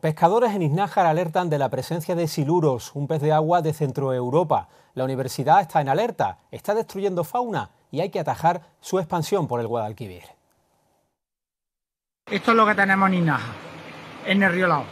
Pescadores en Iznájar alertan de la presencia de siluros, un pez de agua de centro Europa. La universidad está en alerta, está destruyendo fauna y hay que atajar su expansión por el Guadalquivir. Esto es lo que tenemos en Iznájar, en el Río Laos.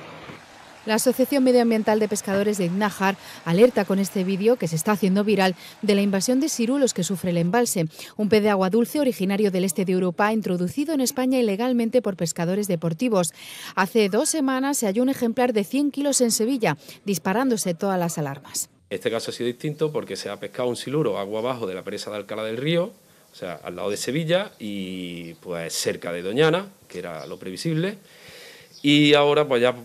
La Asociación Medioambiental de Pescadores de Iznájar alerta con este vídeo que se está haciendo viral de la invasión de cirulos que sufre el embalse, un pez de agua dulce originario del este de Europa introducido en España ilegalmente por pescadores deportivos. Hace dos semanas se halló un ejemplar de 100 kilos en Sevilla, disparándose todas las alarmas. Este caso ha sido distinto porque se ha pescado un siluro agua abajo de la presa de Alcalá del Río, o sea, al lado de Sevilla y pues cerca de Doñana, que era lo previsible. Y ahora pues ya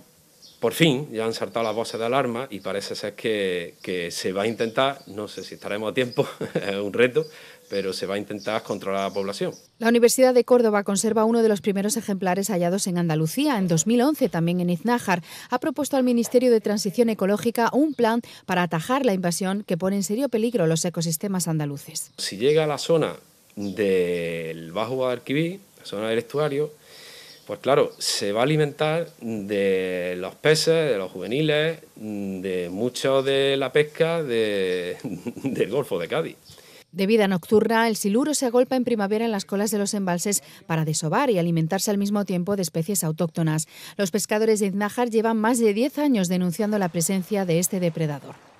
por fin, ya han saltado las voces de alarma y parece ser que, se va a intentar, no sé si estaremos a tiempo, es un reto, pero se va a intentar controlar la población. La Universidad de Córdoba conserva uno de los primeros ejemplares hallados en Andalucía, en 2011 también en Iznájar. Ha propuesto al Ministerio de Transición Ecológica un plan para atajar la invasión que pone en serio peligro los ecosistemas andaluces. Si llega a la zona del Bajo Guadalquivir, la zona del estuario, pues claro, se va a alimentar de los peces, de los juveniles, de mucho de la pesca del Golfo de Cádiz. De vida nocturna, el siluro se agolpa en primavera en las colas de los embalses para desovar y alimentarse al mismo tiempo de especies autóctonas. Los pescadores de Iznájar llevan más de 10 años denunciando la presencia de este depredador.